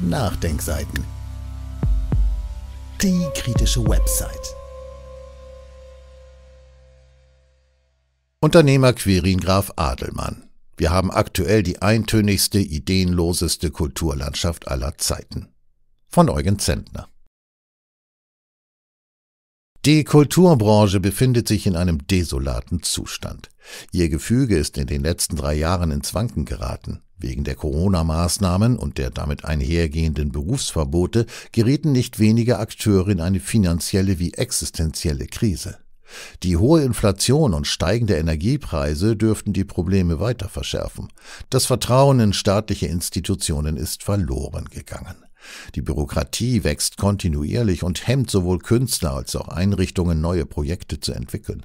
Nachdenkseiten. Die kritische Website. Unternehmer Querin Graf Adelmann. Wir haben aktuell die eintönigste, ideenloseste Kulturlandschaft aller Zeiten. Von Eugen Zentner. Die Kulturbranche befindet sich in einem desolaten Zustand. Ihr Gefüge ist in den letzten drei Jahren ins Wanken geraten. Wegen der Corona-Maßnahmen und der damit einhergehenden Berufsverbote gerieten nicht wenige Akteure in eine finanzielle wie existenzielle Krise. Die hohe Inflation und steigende Energiepreise dürften die Probleme weiter verschärfen. Das Vertrauen in staatliche Institutionen ist verloren gegangen. Die Bürokratie wächst kontinuierlich und hemmt sowohl Künstler als auch Einrichtungen, neue Projekte zu entwickeln.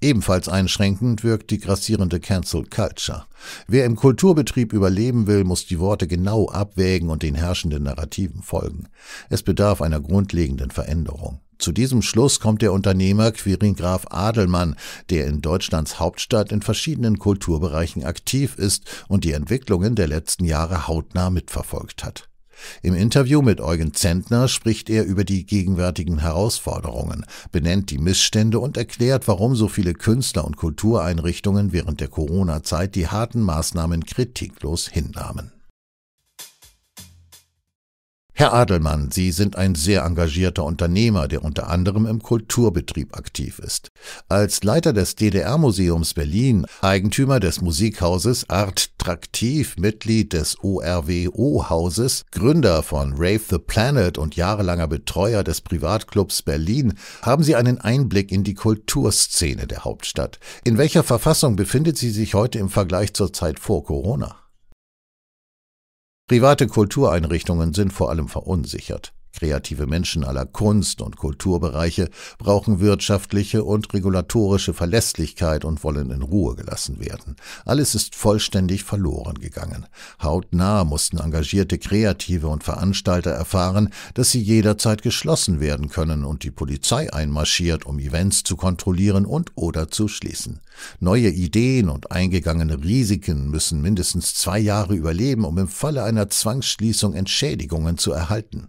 Ebenfalls einschränkend wirkt die grassierende Cancel Culture. Wer im Kulturbetrieb überleben will, muss die Worte genau abwägen und den herrschenden Narrativen folgen. Es bedarf einer grundlegenden Veränderung. Zu diesem Schluss kommt der Unternehmer Quirin Graf Adelmann, der in Deutschlands Hauptstadt in verschiedenen Kulturbereichen aktiv ist und die Entwicklungen der letzten Jahre hautnah mitverfolgt hat. Im Interview mit Eugen Zentner spricht er über die gegenwärtigen Herausforderungen, benennt die Missstände und erklärt, warum so viele Künstler und Kultureinrichtungen während der Corona-Zeit die harten Maßnahmen kritiklos hinnahmen. Herr Adelmann, Sie sind ein sehr engagierter Unternehmer, der unter anderem im Kulturbetrieb aktiv ist. Als Leiter des DDR-Museums Berlin, Eigentümer des Musikhauses Art Traktiv, Mitglied des ORWO-Hauses, Gründer von Rave the Planet und jahrelanger Betreuer des Privatclubs Berlin, haben Sie einen Einblick in die Kulturszene der Hauptstadt. In welcher Verfassung befindet sie sich heute im Vergleich zur Zeit vor Corona? Private Kultureinrichtungen sind vor allem verunsichert. Kreative Menschen aller Kunst- und Kulturbereiche brauchen wirtschaftliche und regulatorische Verlässlichkeit und wollen in Ruhe gelassen werden. Alles ist vollständig verloren gegangen. Hautnah mussten engagierte Kreative und Veranstalter erfahren, dass sie jederzeit geschlossen werden können und die Polizei einmarschiert, um Events zu kontrollieren und oder zu schließen. Neue Ideen und eingegangene Risiken müssen mindestens zwei Jahre überleben, um im Falle einer Zwangsschließung Entschädigungen zu erhalten.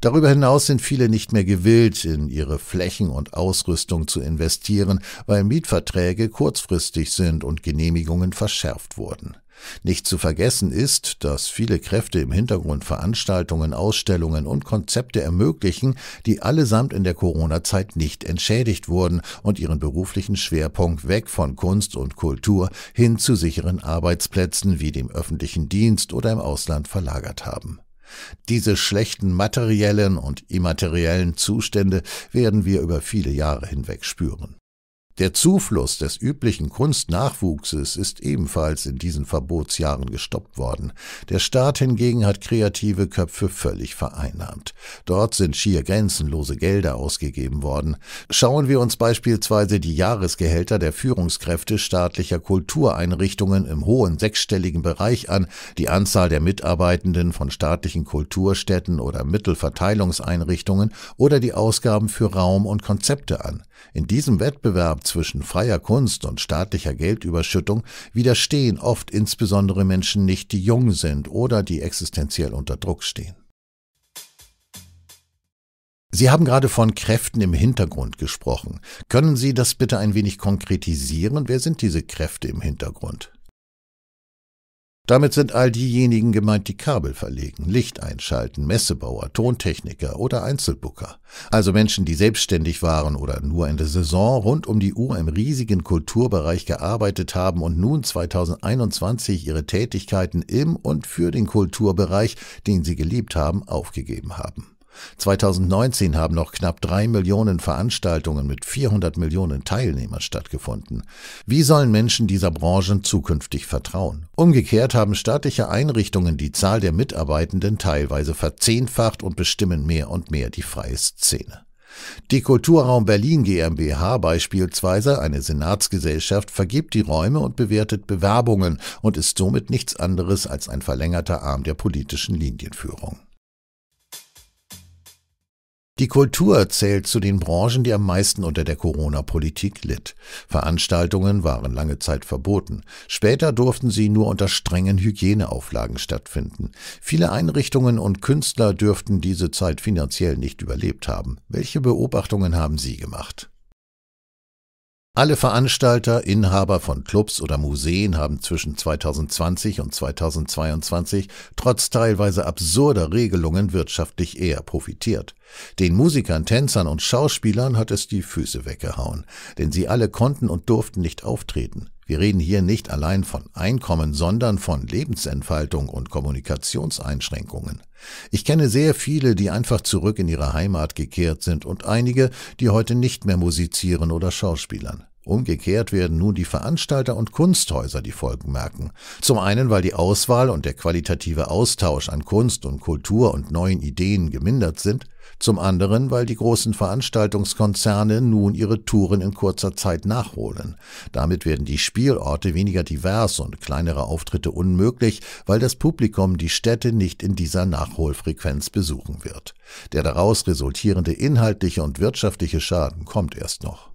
Darüber hinaus sind viele nicht mehr gewillt, in ihre Flächen und Ausrüstung zu investieren, weil Mietverträge kurzfristig sind und Genehmigungen verschärft wurden. Nicht zu vergessen ist, dass viele Kräfte im Hintergrund Veranstaltungen, Ausstellungen und Konzepte ermöglichen, die allesamt in der Corona-Zeit nicht entschädigt wurden und ihren beruflichen Schwerpunkt weg von Kunst und Kultur hin zu sicheren Arbeitsplätzen wie dem öffentlichen Dienst oder im Ausland verlagert haben. Diese schlechten materiellen und immateriellen Zustände werden wir über viele Jahre hinweg spüren. Der Zufluss des üblichen Kunstnachwuchses ist ebenfalls in diesen Verbotsjahren gestoppt worden. Der Staat hingegen hat kreative Köpfe völlig vereinnahmt. Dort sind schier grenzenlose Gelder ausgegeben worden. Schauen wir uns beispielsweise die Jahresgehälter der Führungskräfte staatlicher Kultureinrichtungen im hohen sechsstelligen Bereich an, die Anzahl der Mitarbeitenden von staatlichen Kulturstätten oder Mittelverteilungseinrichtungen oder die Ausgaben für Raum und Konzepte an. In diesem Wettbewerb zwischen freier Kunst und staatlicher Geldüberschüttung widerstehen oft insbesondere Menschen nicht, die jung sind oder die existenziell unter Druck stehen. Sie haben gerade von Kräften im Hintergrund gesprochen. Können Sie das bitte ein wenig konkretisieren? Wer sind diese Kräfte im Hintergrund? Damit sind all diejenigen gemeint, die Kabel verlegen, Licht einschalten, Messebauer, Tontechniker oder Einzelbooker. Also Menschen, die selbstständig waren oder nur in der Saison rund um die Uhr im riesigen Kulturbereich gearbeitet haben und nun 2021 ihre Tätigkeiten im und für den Kulturbereich, den sie geliebt haben, aufgegeben haben. 2019 haben noch knapp drei Millionen Veranstaltungen mit 400 Millionen Teilnehmern stattgefunden. Wie sollen Menschen dieser Branchen zukünftig vertrauen? Umgekehrt haben staatliche Einrichtungen die Zahl der Mitarbeitenden teilweise verzehnfacht und bestimmen mehr und mehr die freie Szene. Die Kulturraum Berlin GmbH beispielsweise, eine Senatsgesellschaft, vergibt die Räume und bewertet Bewerbungen und ist somit nichts anderes als ein verlängerter Arm der politischen Linienführung. Die Kultur zählt zu den Branchen, die am meisten unter der Corona-Politik litt. Veranstaltungen waren lange Zeit verboten. Später durften sie nur unter strengen Hygieneauflagen stattfinden. Viele Einrichtungen und Künstler dürften diese Zeit finanziell nicht überlebt haben. Welche Beobachtungen haben Sie gemacht? Alle Veranstalter, Inhaber von Clubs oder Museen haben zwischen 2020 und 2022 trotz teilweise absurder Regelungen wirtschaftlich eher profitiert. Den Musikern, Tänzern und Schauspielern hat es die Füße weggehauen, denn sie alle konnten und durften nicht auftreten. Wir reden hier nicht allein von Einkommen, sondern von Lebensentfaltung und Kommunikationseinschränkungen. Ich kenne sehr viele, die einfach zurück in ihre Heimat gekehrt sind und einige, die heute nicht mehr musizieren oder schauspielern. Umgekehrt werden nun die Veranstalter und Kunsthäuser die Folgen merken. Zum einen, weil die Auswahl und der qualitative Austausch an Kunst und Kultur und neuen Ideen gemindert sind, zum anderen, weil die großen Veranstaltungskonzerne nun ihre Touren in kurzer Zeit nachholen. Damit werden die Spielorte weniger divers und kleinere Auftritte unmöglich, weil das Publikum die Städte nicht in dieser Nachholfrequenz besuchen wird. Der daraus resultierende inhaltliche und wirtschaftliche Schaden kommt erst noch.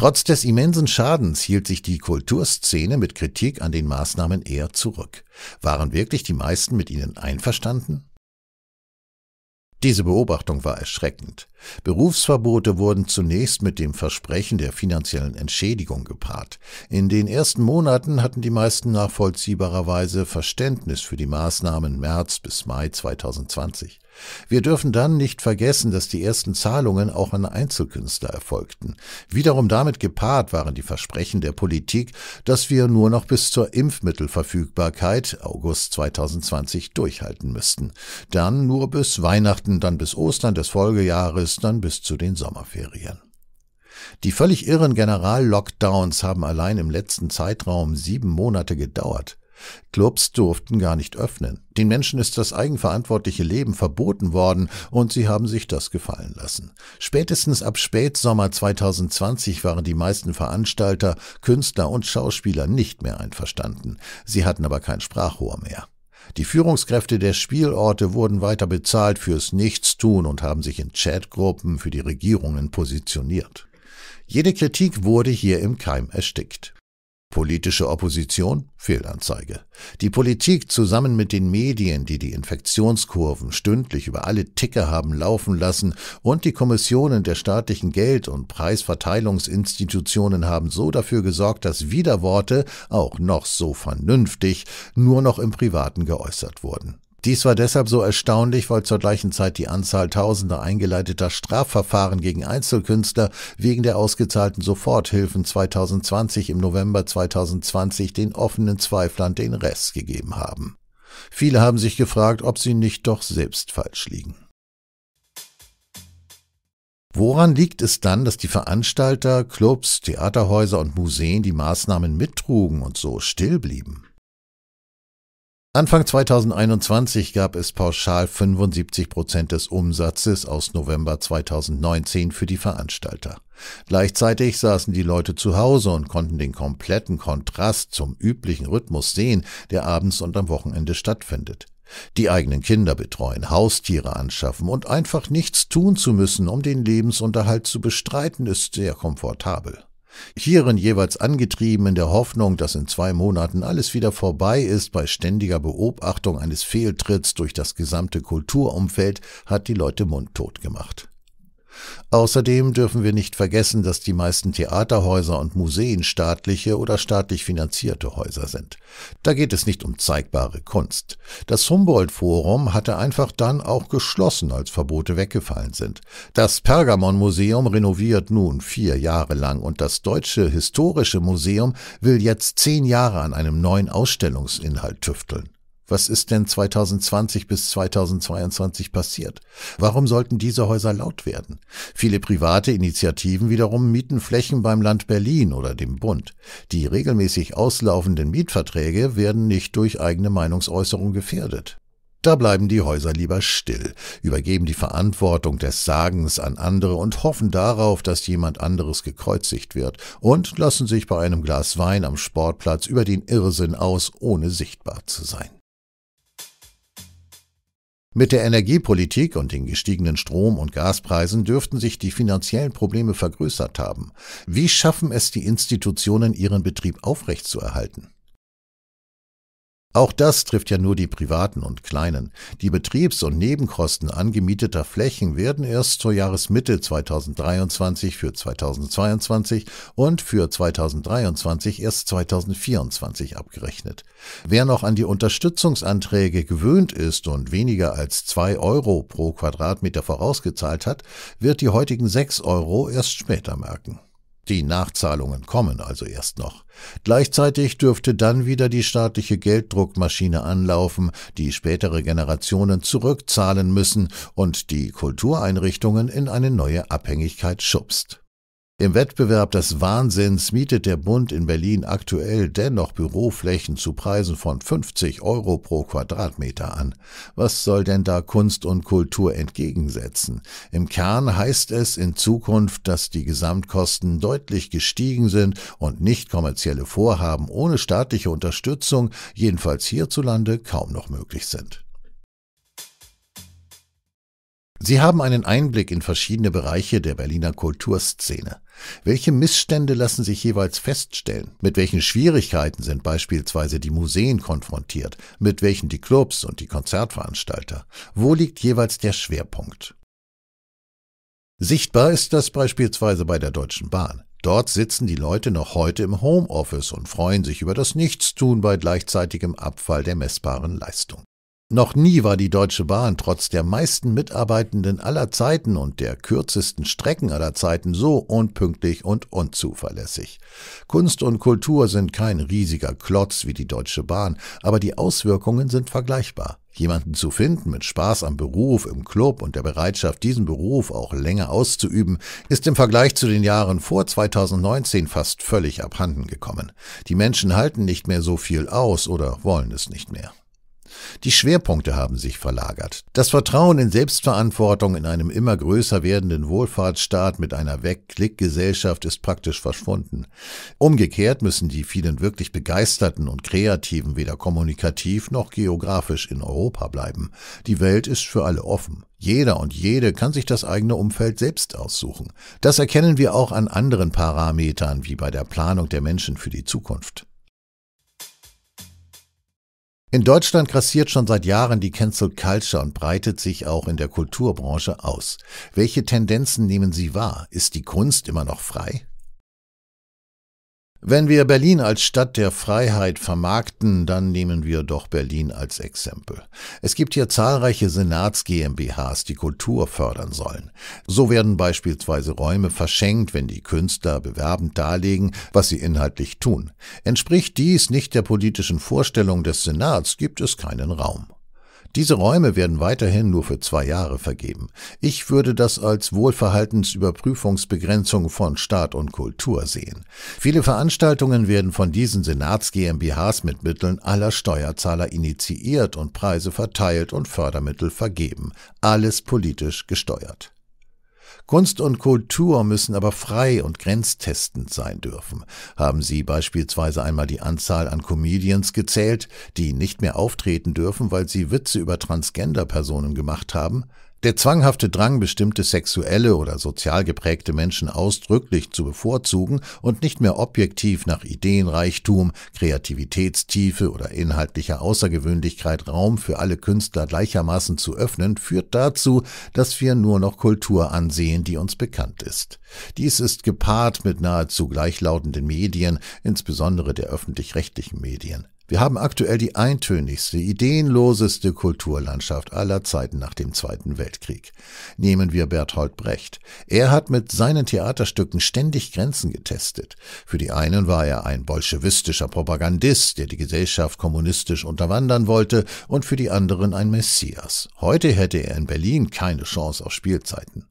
Trotz des immensen Schadens hielt sich die Kulturszene mit Kritik an den Maßnahmen eher zurück. Waren wirklich die meisten mit ihnen einverstanden? Diese Beobachtung war erschreckend. Berufsverbote wurden zunächst mit dem Versprechen der finanziellen Entschädigung gepaart. In den ersten Monaten hatten die meisten nachvollziehbarerweise Verständnis für die Maßnahmen März bis Mai 2020. Wir dürfen dann nicht vergessen, dass die ersten Zahlungen auch an Einzelkünstler erfolgten. Wiederum damit gepaart waren die Versprechen der Politik, dass wir nur noch bis zur Impfmittelverfügbarkeit August 2020 durchhalten müssten. Dann nur bis Weihnachten, dann bis Ostern des Folgejahres es dann bis zu den Sommerferien. Die völlig irren General-Lockdowns haben allein im letzten Zeitraum sieben Monate gedauert. Clubs durften gar nicht öffnen. Den Menschen ist das eigenverantwortliche Leben verboten worden und sie haben sich das gefallen lassen. Spätestens ab Spätsommer 2020 waren die meisten Veranstalter, Künstler und Schauspieler nicht mehr einverstanden. Sie hatten aber kein Sprachrohr mehr. Die Führungskräfte der Spielorte wurden weiter bezahlt fürs Nichtstun und haben sich in Chatgruppen für die Regierungen positioniert. Jede Kritik wurde hier im Keim erstickt. Politische Opposition? Fehlanzeige. Die Politik zusammen mit den Medien, die die Infektionskurven stündlich über alle Ticker haben laufen lassen und die Kommissionen der staatlichen Geld- und Preisverteilungsinstitutionen haben so dafür gesorgt, dass Widerworte, auch noch so vernünftig, nur noch im Privaten geäußert wurden. Dies war deshalb so erstaunlich, weil zur gleichen Zeit die Anzahl tausender eingeleiteter Strafverfahren gegen Einzelkünstler wegen der ausgezahlten Soforthilfen 2020 im November 2020 den offenen Zweiflern den Rest gegeben haben. Viele haben sich gefragt, ob sie nicht doch selbst falsch liegen. Woran liegt es dann, dass die Veranstalter, Clubs, Theaterhäuser und Museen die Maßnahmen mittrugen und so still blieben? Anfang 2021 gab es pauschal 75 Prozent des Umsatzes aus November 2019 für die Veranstalter. Gleichzeitig saßen die Leute zu Hause und konnten den kompletten Kontrast zum üblichen Rhythmus sehen, der abends und am Wochenende stattfindet. Die eigenen Kinder betreuen, Haustiere anschaffen und einfach nichts tun zu müssen, um den Lebensunterhalt zu bestreiten, ist sehr komfortabel. Hierin jeweils angetrieben in der Hoffnung, dass in zwei Monaten alles wieder vorbei ist, bei ständiger Beobachtung eines Fehltritts durch das gesamte Kulturumfeld, hat die Leute mundtot gemacht. Außerdem dürfen wir nicht vergessen, dass die meisten Theaterhäuser und Museen staatliche oder staatlich finanzierte Häuser sind. Da geht es nicht um zeigbare Kunst. Das Humboldt-Forum hatte einfach dann auch geschlossen, als Verbote weggefallen sind. Das Pergamon-Museum renoviert nun vier Jahre lang und das Deutsche Historische Museum will jetzt zehn Jahre an einem neuen Ausstellungsinhalt tüfteln. Was ist denn 2020 bis 2022 passiert? Warum sollten diese Häuser laut werden? Viele private Initiativen wiederum mieten Flächen beim Land Berlin oder dem Bund. Die regelmäßig auslaufenden Mietverträge werden nicht durch eigene Meinungsäußerung gefährdet. Da bleiben die Häuser lieber still, übergeben die Verantwortung des Sagens an andere und hoffen darauf, dass jemand anderes gekreuzigt wird und lassen sich bei einem Glas Wein am Sportplatz über den Irrsinn aus, ohne sichtbar zu sein. Mit der Energiepolitik und den gestiegenen Strom- und Gaspreisen dürften sich die finanziellen Probleme vergrößert haben. Wie schaffen es die Institutionen, ihren Betrieb aufrechtzuerhalten? Auch das trifft ja nur die privaten und kleinen. Die Betriebs- und Nebenkosten angemieteter Flächen werden erst zur Jahresmitte 2023 für 2022 und für 2023 erst 2024 abgerechnet. Wer noch an die Unterstützungsanträge gewöhnt ist und weniger als zwei Euro pro Quadratmeter vorausgezahlt hat, wird die heutigen sechs Euro erst später merken. Die Nachzahlungen kommen also erst noch. Gleichzeitig dürfte dann wieder die staatliche Gelddruckmaschine anlaufen, die spätere Generationen zurückzahlen müssen und die Kultureinrichtungen in eine neue Abhängigkeit schubst. Im Wettbewerb des Wahnsinns mietet der Bund in Berlin aktuell dennoch Büroflächen zu Preisen von 50 Euro pro Quadratmeter an. Was soll denn da Kunst und Kultur entgegensetzen? Im Kern heißt es in Zukunft, dass die Gesamtkosten deutlich gestiegen sind und nicht kommerzielle Vorhaben ohne staatliche Unterstützung, jedenfalls hierzulande, kaum noch möglich sind. Sie haben einen Einblick in verschiedene Bereiche der Berliner Kulturszene. Welche Missstände lassen sich jeweils feststellen? Mit welchen Schwierigkeiten sind beispielsweise die Museen konfrontiert? Mit welchen die Clubs und die Konzertveranstalter? Wo liegt jeweils der Schwerpunkt? Sichtbar ist das beispielsweise bei der Deutschen Bahn. Dort sitzen die Leute noch heute im Homeoffice und freuen sich über das Nichtstun bei gleichzeitigem Abfall der messbaren Leistung. Noch nie war die Deutsche Bahn trotz der meisten Mitarbeitenden aller Zeiten und der kürzesten Strecken aller Zeiten so unpünktlich und unzuverlässig. Kunst und Kultur sind kein riesiger Klotz wie die Deutsche Bahn, aber die Auswirkungen sind vergleichbar. Jemanden zu finden mit Spaß am Beruf, im Club und der Bereitschaft, diesen Beruf auch länger auszuüben, ist im Vergleich zu den Jahren vor 2019 fast völlig abhanden gekommen. Die Menschen halten nicht mehr so viel aus oder wollen es nicht mehr. Die Schwerpunkte haben sich verlagert. Das Vertrauen in Selbstverantwortung in einem immer größer werdenden Wohlfahrtsstaat mit einer Weg-Klick-Gesellschaft ist praktisch verschwunden. Umgekehrt müssen die vielen wirklich Begeisterten und Kreativen weder kommunikativ noch geografisch in Europa bleiben. Die Welt ist für alle offen. Jeder und jede kann sich das eigene Umfeld selbst aussuchen. Das erkennen wir auch an anderen Parametern wie bei der Planung der Menschen für die Zukunft. In Deutschland grassiert schon seit Jahren die Cancel Culture und breitet sich auch in der Kulturbranche aus. Welche Tendenzen nehmen Sie wahr? Ist die Kunst immer noch frei? Wenn wir Berlin als Stadt der Freiheit vermarkten, dann nehmen wir doch Berlin als Exempel. Es gibt hier zahlreiche Senats GmbHs, die Kultur fördern sollen. So werden beispielsweise Räume verschenkt, wenn die Künstler bewerbend darlegen, was sie inhaltlich tun. Entspricht dies nicht der politischen Vorstellung des Senats, gibt es keinen Raum. Diese Räume werden weiterhin nur für zwei Jahre vergeben. Ich würde das als Wohlverhaltensüberprüfungsbegrenzung von Staat und Kultur sehen. Viele Veranstaltungen werden von diesen Senats GmbHs mit Mitteln aller Steuerzahler initiiert und Preise verteilt und Fördermittel vergeben. Alles politisch gesteuert. Kunst und Kultur müssen aber frei und grenztestend sein dürfen. Haben Sie beispielsweise einmal die Anzahl an Comedians gezählt, die nicht mehr auftreten dürfen, weil sie Witze über Transgender-Personen gemacht haben? Der zwanghafte Drang, bestimmte sexuelle oder sozial geprägte Menschen ausdrücklich zu bevorzugen und nicht mehr objektiv nach Ideenreichtum, Kreativitätstiefe oder inhaltlicher Außergewöhnlichkeit Raum für alle Künstler gleichermaßen zu öffnen, führt dazu, dass wir nur noch Kultur ansehen, die uns bekannt ist. Dies ist gepaart mit nahezu gleichlautenden Medien, insbesondere der öffentlich-rechtlichen Medien. Wir haben aktuell die eintönigste, ideenloseste Kulturlandschaft aller Zeiten nach dem Zweiten Weltkrieg. Nehmen wir Berthold Brecht. Er hat mit seinen Theaterstücken ständig Grenzen getestet. Für die einen war er ein bolschewistischer Propagandist, der die Gesellschaft kommunistisch unterwandern wollte, und für die anderen ein Messias. Heute hätte er in Berlin keine Chance auf Spielzeiten.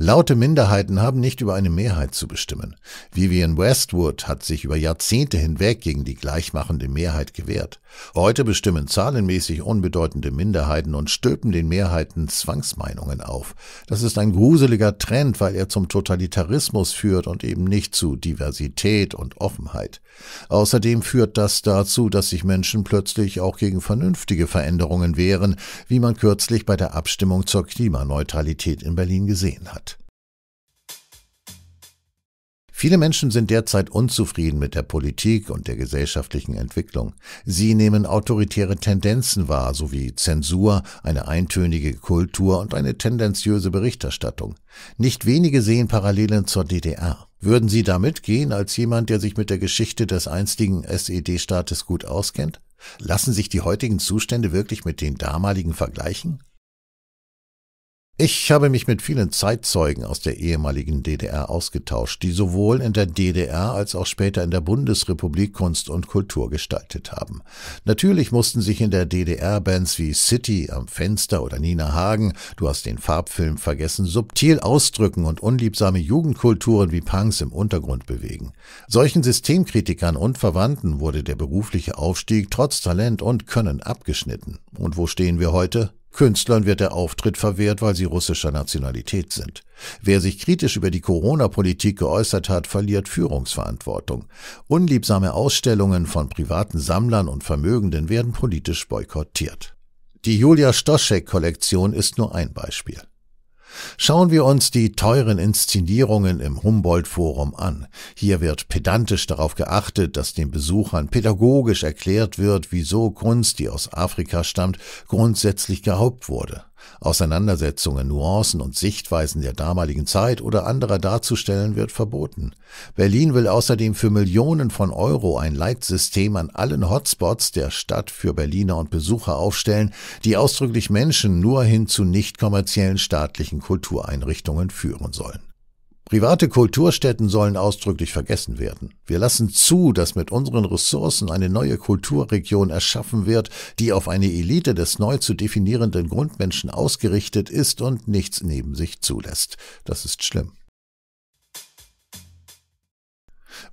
Laute Minderheiten haben nicht über eine Mehrheit zu bestimmen. Vivian Westwood hat sich über Jahrzehnte hinweg gegen die gleichmachende Mehrheit gewehrt. Heute bestimmen zahlenmäßig unbedeutende Minderheiten und stülpen den Mehrheiten Zwangsmeinungen auf. Das ist ein gruseliger Trend, weil er zum Totalitarismus führt und eben nicht zu Diversität und Offenheit. Außerdem führt das dazu, dass sich Menschen plötzlich auch gegen vernünftige Veränderungen wehren, wie man kürzlich bei der Abstimmung zur Klimaneutralität in Berlin gesehen hat. Viele Menschen sind derzeit unzufrieden mit der Politik und der gesellschaftlichen Entwicklung. Sie nehmen autoritäre Tendenzen wahr, sowie Zensur, eine eintönige Kultur und eine tendenziöse Berichterstattung. Nicht wenige sehen Parallelen zur DDR. Würden Sie damit gehen als jemand, der sich mit der Geschichte des einstigen SED-Staates gut auskennt? Lassen sich die heutigen Zustände wirklich mit den damaligen vergleichen? Ich habe mich mit vielen Zeitzeugen aus der ehemaligen DDR ausgetauscht, die sowohl in der DDR als auch später in der Bundesrepublik Kunst und Kultur gestaltet haben. Natürlich mussten sich in der DDR Bands wie City am Fenster oder Nina Hagen, du hast den Farbfilm vergessen, subtil ausdrücken und unliebsame Jugendkulturen wie Punks im Untergrund bewegen. Solchen Systemkritikern und Verwandten wurde der berufliche Aufstieg trotz Talent und Können abgeschnitten. Und wo stehen wir heute? Künstlern wird der Auftritt verwehrt, weil sie russischer Nationalität sind. Wer sich kritisch über die Corona-Politik geäußert hat, verliert Führungsverantwortung. Unliebsame Ausstellungen von privaten Sammlern und Vermögenden werden politisch boykottiert. Die Julia Stoschek-Kollektion ist nur ein Beispiel. Schauen wir uns die teuren Inszenierungen im Humboldt-Forum an. Hier wird pedantisch darauf geachtet, dass den Besuchern pädagogisch erklärt wird, wieso Kunst, die aus Afrika stammt, grundsätzlich geraubt wurde. Auseinandersetzungen, Nuancen und Sichtweisen der damaligen Zeit oder anderer darzustellen wird verboten. Berlin will außerdem für Millionen von Euro ein Leitsystem an allen Hotspots der Stadt für Berliner und Besucher aufstellen, die ausdrücklich Menschen nur hin zu nicht kommerziellen staatlichen Kultureinrichtungen führen sollen. Private Kulturstätten sollen ausdrücklich vergessen werden. Wir lassen zu, dass mit unseren Ressourcen eine neue Kulturregion erschaffen wird, die auf eine Elite des neu zu definierenden Grundmenschen ausgerichtet ist und nichts neben sich zulässt. Das ist schlimm.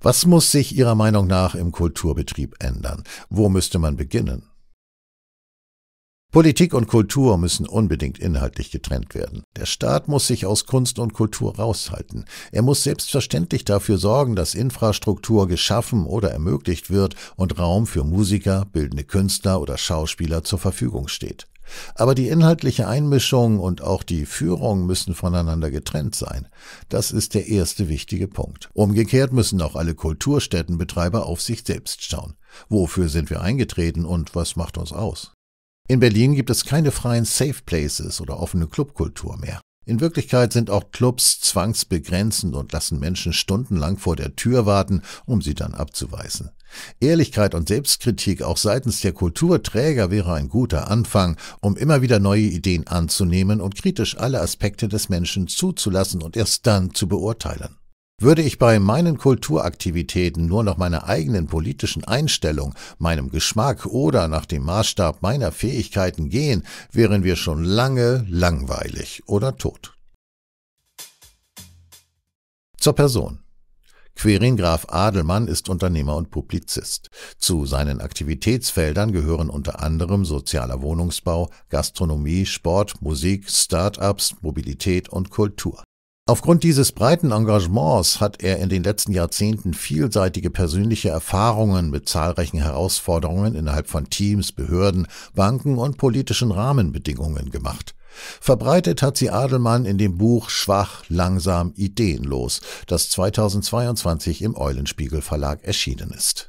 Was muss sich Ihrer Meinung nach im Kulturbetrieb ändern? Wo müsste man beginnen? Politik und Kultur müssen unbedingt inhaltlich getrennt werden. Der Staat muss sich aus Kunst und Kultur raushalten. Er muss selbstverständlich dafür sorgen, dass Infrastruktur geschaffen oder ermöglicht wird und Raum für Musiker, bildende Künstler oder Schauspieler zur Verfügung steht. Aber die inhaltliche Einmischung und auch die Führung müssen voneinander getrennt sein. Das ist der erste wichtige Punkt. Umgekehrt müssen auch alle Kulturstättenbetreiber auf sich selbst schauen. Wofür sind wir eingetreten und was macht uns aus? In Berlin gibt es keine freien Safe Places oder offene Clubkultur mehr. In Wirklichkeit sind auch Clubs zwangsbegrenzend und lassen Menschen stundenlang vor der Tür warten, um sie dann abzuweisen. Ehrlichkeit und Selbstkritik auch seitens der Kulturträger wäre ein guter Anfang, um immer wieder neue Ideen anzunehmen und kritisch alle Aspekte des Menschen zuzulassen und erst dann zu beurteilen. Würde ich bei meinen Kulturaktivitäten nur nach meiner eigenen politischen Einstellung, meinem Geschmack oder nach dem Maßstab meiner Fähigkeiten gehen, wären wir schon lange langweilig oder tot. Zur Person. Querin Graf Adelmann ist Unternehmer und Publizist. Zu seinen Aktivitätsfeldern gehören unter anderem sozialer Wohnungsbau, Gastronomie, Sport, Musik, Start-ups, Mobilität und Kultur. Aufgrund dieses breiten Engagements hat er in den letzten Jahrzehnten vielseitige persönliche Erfahrungen mit zahlreichen Herausforderungen innerhalb von Teams, Behörden, Banken und politischen Rahmenbedingungen gemacht. Verbreitet hat sie Adelmann in dem Buch Schwach, langsam, ideenlos, das 2022 im Eulenspiegel Verlag erschienen ist